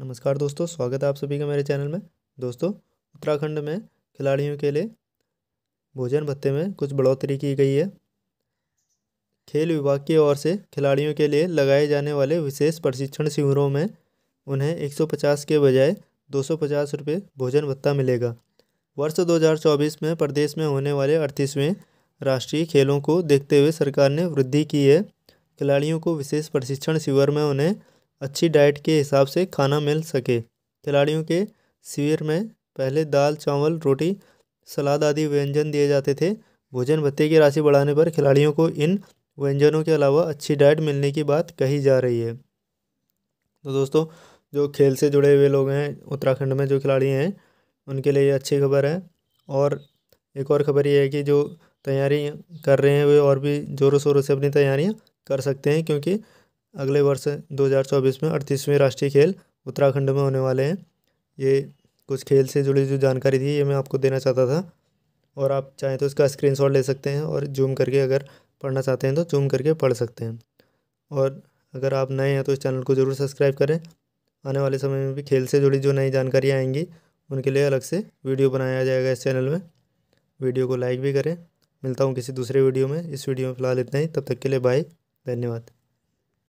नमस्कार दोस्तों स्वागत है आप सभी का मेरे चैनल में दोस्तों उत्तराखंड में खिलाड़ियों के लिए भोजन भत्ते में कुछ बढ़ोतरी की गई है खेल विभाग की ओर से खिलाड़ियों के लिए लगाए जाने वाले विशेष प्रशिक्षण शिविरों में उन्हें 150 के बजाय दो सौ भोजन भत्ता मिलेगा वर्ष 2024 में प्रदेश में होने वाले अड़तीसवें राष्ट्रीय खेलों को देखते हुए सरकार ने वृद्धि की है खिलाड़ियों को विशेष प्रशिक्षण शिविर में उन्हें अच्छी डाइट के हिसाब से खाना मिल सके खिलाड़ियों के शिविर में पहले दाल चावल रोटी सलाद आदि व्यंजन दिए जाते थे भोजन भत्ते की राशि बढ़ाने पर खिलाड़ियों को इन व्यंजनों के अलावा अच्छी डाइट मिलने की बात कही जा रही है तो दोस्तों जो खेल से जुड़े हुए लोग हैं उत्तराखंड में जो खिलाड़ी हैं उनके लिए अच्छी खबर है और एक और खबर ये है कि जो तैयारी कर रहे हैं वे और भी ज़ोरों शोरों से अपनी तैयारियाँ कर सकते हैं क्योंकि अगले वर्ष 2024 में अड़तीसवें राष्ट्रीय खेल उत्तराखंड में होने वाले हैं ये कुछ खेल से जुड़ी जो जानकारी थी ये मैं आपको देना चाहता था और आप चाहें तो इसका स्क्रीनशॉट ले सकते हैं और जूम करके अगर पढ़ना चाहते हैं तो जूम करके पढ़ सकते हैं और अगर आप नए हैं तो इस चैनल को ज़रूर सब्सक्राइब करें आने वाले समय में भी खेल से जुड़ी जो नई जानकारियाँ आएंगी उनके लिए अलग से वीडियो बनाया जाएगा इस चैनल में वीडियो को लाइक भी करें मिलता हूँ किसी दूसरे वीडियो में इस वीडियो में फ़िलहाल इतना ही तब तक के लिए बाय धन्यवाद